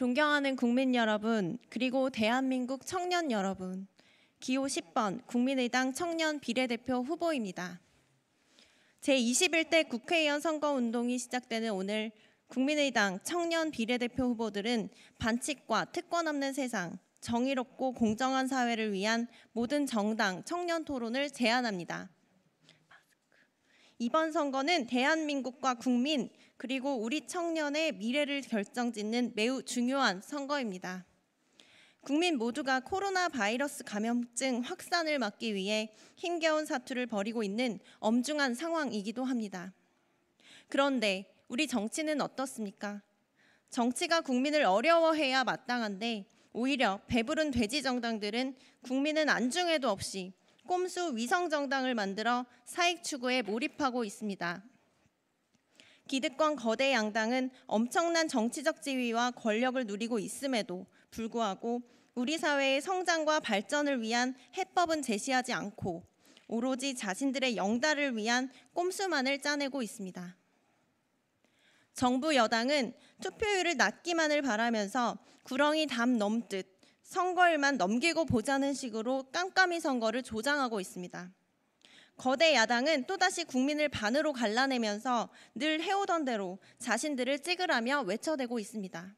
존경하는 국민 여러분, 그리고 대한민국 청년 여러분, 기호 10번 국민의당 청년 비례대표 후보입니다. 제21대 국회의원 선거운동이 시작되는 오늘 국민의당 청년 비례대표 후보들은 반칙과 특권 없는 세상, 정의롭고 공정한 사회를 위한 모든 정당 청년 토론을 제안합니다. 이번 선거는 대한민국과 국민 그리고 우리 청년의 미래를 결정짓는 매우 중요한 선거입니다. 국민 모두가 코로나 바이러스 감염증 확산을 막기 위해 힘겨운 사투를 벌이고 있는 엄중한 상황이기도 합니다. 그런데 우리 정치는 어떻습니까? 정치가 국민을 어려워해야 마땅한데 오히려 배부른 돼지 정당들은 국민은 안중에도 없이 꼼수 위성 정당을 만들어 사익 추구에 몰입하고 있습니다. 기득권 거대 양당은 엄청난 정치적 지위와 권력을 누리고 있음에도 불구하고 우리 사회의 성장과 발전을 위한 해법은 제시하지 않고 오로지 자신들의 영달을 위한 꼼수만을 짜내고 있습니다. 정부 여당은 투표율을 낮기만을 바라면서 구렁이 담 넘듯 선거일만 넘기고 보자는 식으로 깜깜이 선거를 조장하고 있습니다. 거대 야당은 또다시 국민을 반으로 갈라내면서 늘 해오던 대로 자신들을 찍으라며 외쳐대고 있습니다.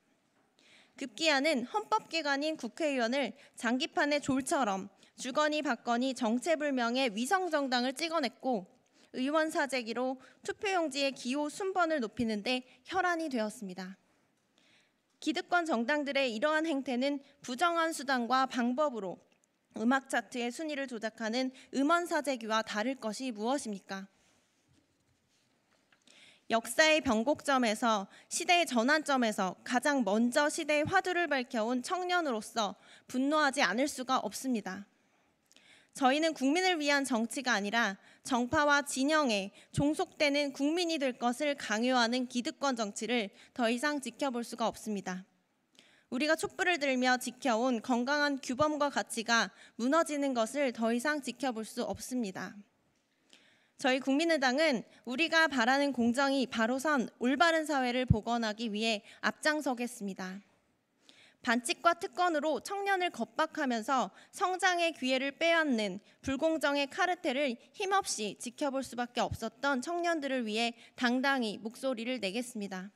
급기야는 헌법기관인 국회의원을 장기판의 졸처럼 주거니 받거니 정체불명의 위성정당을 찍어냈고 의원 사재기로 투표용지의 기호 순번을 높이는데 혈안이 되었습니다. 기득권 정당들의 이러한 행태는 부정한 수단과 방법으로 음악 차트의 순위를 조작하는 음원 사재기와 다를 것이 무엇입니까? 역사의 변곡점에서 시대의 전환점에서 가장 먼저 시대의 화두를 밝혀온 청년으로서 분노하지 않을 수가 없습니다. 저희는 국민을 위한 정치가 아니라 정파와 진영에 종속되는 국민이 될 것을 강요하는 기득권 정치를 더 이상 지켜볼 수가 없습니다. 우리가 촛불을 들며 지켜온 건강한 규범과 가치가 무너지는 것을 더 이상 지켜볼 수 없습니다. 저희 국민의당은 우리가 바라는 공정이 바로 선 올바른 사회를 복원하기 위해 앞장서겠습니다. 반칙과 특권으로 청년을 겁박하면서 성장의 기회를 빼앗는 불공정의 카르텔을 힘없이 지켜볼 수밖에 없었던 청년들을 위해 당당히 목소리를 내겠습니다.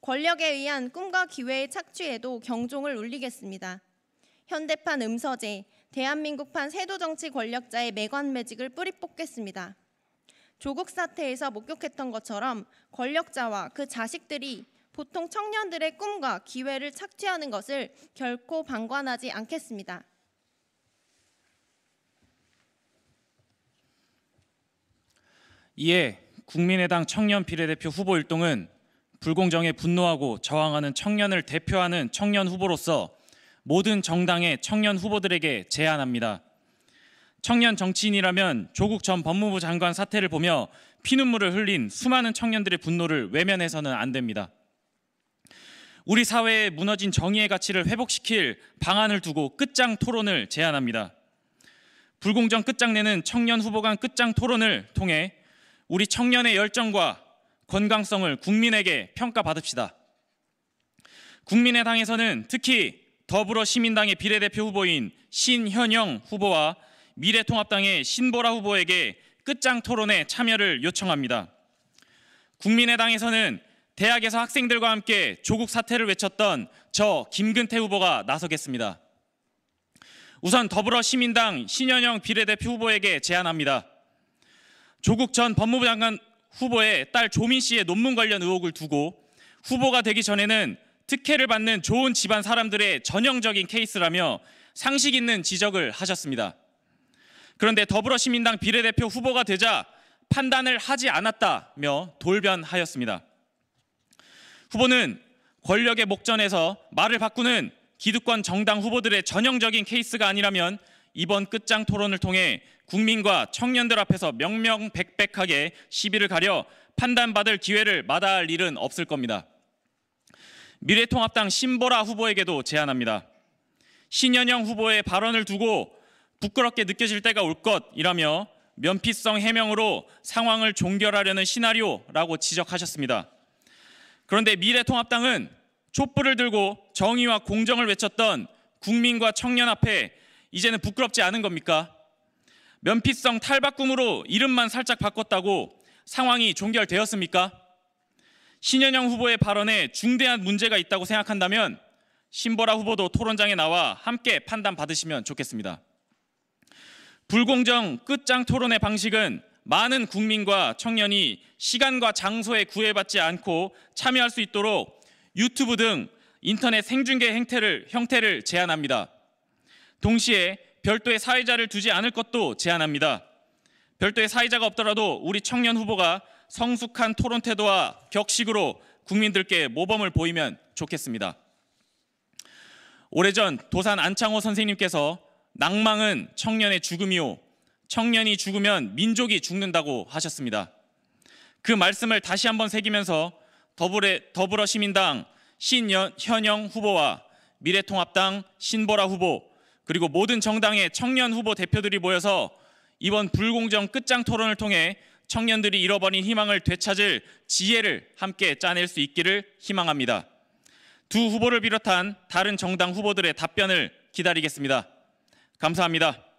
권력에 의한 꿈과 기회의 착취에도 경종을 울리겠습니다. 현대판 음서제, 대한민국판 세도정치 권력자의 매관매직을 뿌리 뽑겠습니다. 조국 사태에서 목격했던 것처럼 권력자와 그 자식들이 보통 청년들의 꿈과 기회를 착취하는 것을 결코 방관하지 않겠습니다. 이에 국민의당 청년 비례대표 후보 일동은 불공정에 분노하고 저항하는 청년을 대표하는 청년 후보로서 모든 정당의 청년 후보들에게 제안합니다. 청년 정치인이라면 조국 전 법무부 장관 사태를 보며 피눈물을 흘린 수많은 청년들의 분노를 외면해서는 안 됩니다. 우리 사회의 무너진 정의의 가치를 회복시킬 방안을 두고 끝장 토론을 제안합니다. 불공정 끝장내는 청년 후보 간 끝장 토론을 통해 우리 청년의 열정과 건강성을 국민에게 평가받읍시다. 국민의당에서는 특히 더불어 시민당의 비례대표 후보인 신현영 후보와 미래통합당의 신보라 후보에게 끝장 토론에 참여를 요청합니다. 국민의당에서는 대학에서 학생들과 함께 조국 사태를 외쳤던 저 김근태 후보가 나서겠습니다. 우선 더불어 시민당 신현영 비례대표 후보에게 제안합니다. 조국 전 법무부 장관 후보의 딸 조민 씨의 논문 관련 의혹을 두고 후보가 되기 전에는 특혜를 받는 좋은 집안 사람들의 전형적인 케이스라며 상식 있는 지적을 하셨습니다. 그런데 더불어시민당 비례대표 후보가 되자 판단을 하지 않았다며 돌변하였습니다. 후보는 권력의 목전에서 말을 바꾸는 기득권 정당 후보들의 전형적인 케이스가 아니라면 이번 끝장 토론을 통해 국민과 청년들 앞에서 명명백백하게 시비를 가려 판단받을 기회를 마다할 일은 없을 겁니다. 미래통합당 신보라 후보에게도 제안합니다. 신현영 후보의 발언을 두고 부끄럽게 느껴질 때가 올 것이라며 면피성 해명으로 상황을 종결하려는 시나리오라고 지적하셨습니다. 그런데 미래통합당은 촛불을 들고 정의와 공정을 외쳤던 국민과 청년 앞에 이제는 부끄럽지 않은 겁니까? 면피성 탈바꿈으로 이름만 살짝 바꿨다고 상황이 종결되었습니까? 신현영 후보의 발언에 중대한 문제가 있다고 생각한다면 신보라 후보도 토론장에 나와 함께 판단 받으시면 좋겠습니다. 불공정 끝장 토론의 방식은 많은 국민과 청년이 시간과 장소에 구애받지 않고 참여할 수 있도록 유튜브 등 인터넷 생중계 행태를, 형태를 제안합니다 동시에 별도의 사회자를 두지 않을 것도 제안합니다 별도의 사회자가 없더라도 우리 청년 후보가 성숙한 토론 태도와 격식으로 국민들께 모범을 보이면 좋겠습니다. 오래전 도산 안창호 선생님께서 낭망은 청년의 죽음이요 청년이 죽으면 민족이 죽는다고 하셨습니다. 그 말씀을 다시 한번 새기면서 더불의, 더불어 시민당 신현영 후보와 미래통합당 신보라 후보 그리고 모든 정당의 청년 후보 대표들이 모여서 이번 불공정 끝장 토론을 통해 청년들이 잃어버린 희망을 되찾을 지혜를 함께 짜낼 수 있기를 희망합니다. 두 후보를 비롯한 다른 정당 후보들의 답변을 기다리겠습니다. 감사합니다.